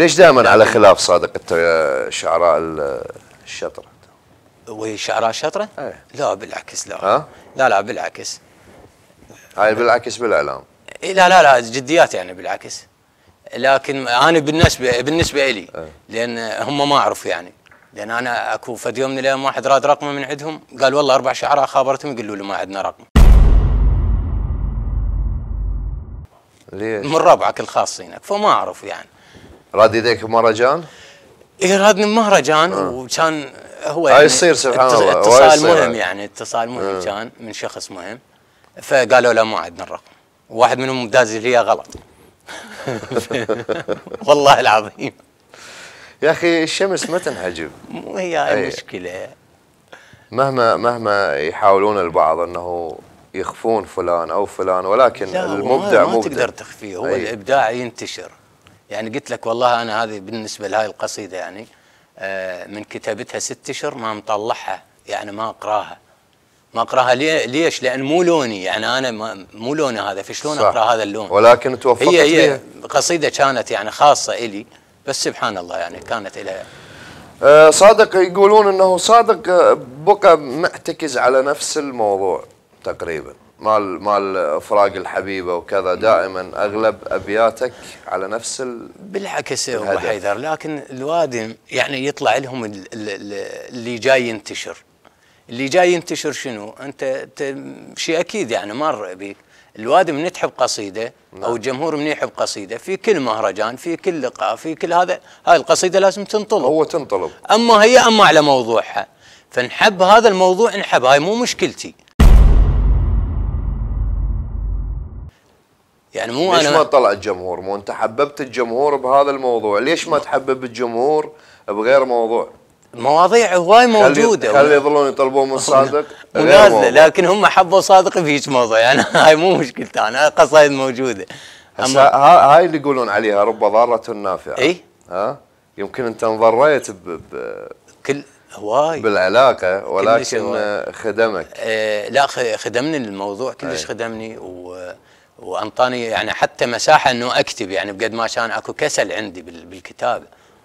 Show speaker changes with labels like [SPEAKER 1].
[SPEAKER 1] ليش دائما على خلاف صادق انت شعراء الشطره؟
[SPEAKER 2] وهي شعراء الشطره؟ لا بالعكس لا ها؟ لا لا بالعكس هاي
[SPEAKER 1] بالعكس بالاعلام
[SPEAKER 2] إيه، لا لا لا جديات يعني بالعكس لكن انا بالنسبه بالنسبه لي أه. لان هم ما اعرف يعني لان انا اكو فد يوم من الايام واحد راد رقمه من عندهم قال والله اربع شعراء خابرتهم يقولوا لي ما عندنا رقم ليش؟ من ربعك الخاصينك فما اعرف يعني راد يديك مهرجان؟ اي رادني مهرجان آه. وكان هو يعني يصير سبحان الله اتصال مهم يعني اتصال مهم آه. كان من شخص مهم فقالوا له ما عندنا الرقم واحد منهم داز لي غلط والله العظيم
[SPEAKER 1] يا اخي الشمس ما تنحجب هي المشكله مهما مهما يحاولون البعض انه يخفون فلان او فلان ولكن المبدع مو تقدر تخفيه هو الابداع ينتشر يعني قلت لك والله
[SPEAKER 2] أنا هذه بالنسبة لهاي القصيدة يعني آه، من كتابتها ست أشهر ما مطلعها يعني ما أقراها ما اقراها ليش؟ لان مو لوني يعني انا مو لوني هذا فشلون اقرا هذا اللون؟ ولكن توفقت هي هي قصيده كانت يعني خاصه الي بس سبحان الله يعني كانت لها
[SPEAKER 1] آه، صادق يقولون انه صادق آه، بقى معتكز على نفس الموضوع تقريبا مال مال فراق الحبيبه وكذا دائما اغلب ابياتك على نفس ال... بالعكس يا ابو حيدر لكن الوادم يعني يطلع لهم اللي جاي ينتشر
[SPEAKER 2] اللي جاي ينتشر شنو؟ انت شيء اكيد يعني مر بيك الوادم من تحب نعم. او الجمهور من يحب قصيده في كل مهرجان في كل لقاء في كل هذا هاي القصيده لازم تنطلب هو تنطلب اما هي اما على موضوعها فنحب هذا الموضوع نحب هاي مو مشكلتي
[SPEAKER 1] يعني مو ليش انا ما طلع الجمهور؟ مو انت حببت الجمهور بهذا الموضوع، ليش ما تحبب الجمهور بغير موضوع؟ مواضيع هواي موجوده خلي يظلون يطلبون من صادق ونازله لكن هم حبوا صادق فيش موضوع انا يعني هاي مو مشكلتي انا قصايد موجوده أما هاي اللي يقولون عليها رب ضاره نافعه اي ها يمكن انت انضريت ب كل هواي بالعلاقه ولكن خدمك آه لا خدمني الموضوع كلش خدمني و
[SPEAKER 2] وانطاني يعني حتى مساحه انه اكتب يعني بقد ما كان اكو كسل عندي بالكتابه